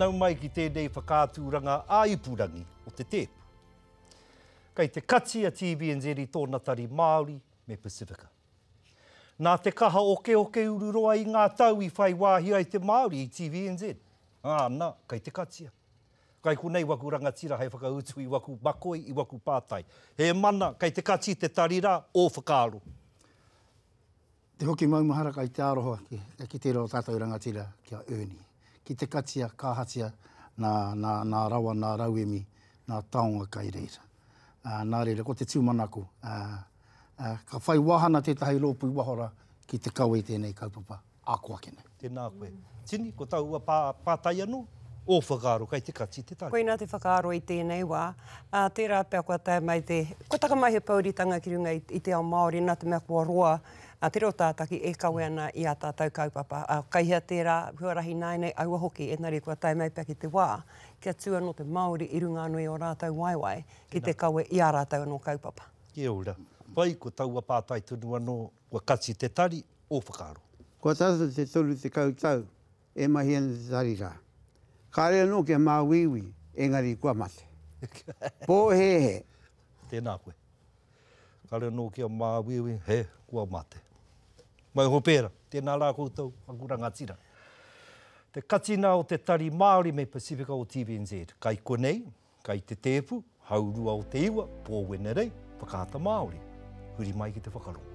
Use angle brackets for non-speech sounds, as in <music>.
nau mai ki tēnei whakātūranga a ipurangi o te tēpu. Kei te kati a TVNZ i tōna tari Māori me Pacifica. Nā te kaha o oke oke ururoa i ngā tau i whai wāhi ai te Māori i TVNZ. Āna, kei te katia. Kai ku nei waku rangatira hei whakautu i waku bakoi i waku pātai. He mana, kei te kati te tarira o whakaaro. Te hoki maumahara kai te aroha ki, te ro tātou rangatira kia Ernie ki te katia, kāhatia, nā, nā, nā rawa, nā rauemi, nā taonga kai reira. Uh, nā reira, ko te tūmanaku. Uh, uh, ka whai wahana te tahi lōpui wahora ki te kaua i tēnei kaupapa. Ako ake nei. Tēnā koe. Tini, ko tau ua pā, pātai anu, o whakaaro kai te kati te tāne. Koina te whakaaro i tēnei wā. A, tērā pēr kua tae mai te... Ko taka mai he tanga ki runga i, te ao Māori, nā te mea kua roa. A, te reo tātaki e kaue ana i a tātou kaupapa. A, kai hea tērā, huarahi nai nei, aua hoki, e nari kua tae mai pēr ki te wā. Kia tua no te Māori i runga anui o rātou waiwai, ki te kaue i a rātou anō kaupapa. Kia ora. Pai, ko taua pātai tunu anō, kua kati te tari, o whakaaro. Ko tātou te tolu te kautau, e mahi ana te tarira. Ka rea nō ke māwiwi, engari kua mate. <laughs> Pō he he. Tēnā koe. Ka rea nō ke māwiwi, he, kua mate. Mai ho pēra, tēnā rā koutou, akura ngā tira. Te katina o te tari Māori me Pasifika o TVNZ. Kai konei, kai te tēpu, haurua o te iwa, pō wenerei, whakata Māori. Huri mai ki te whakarongo.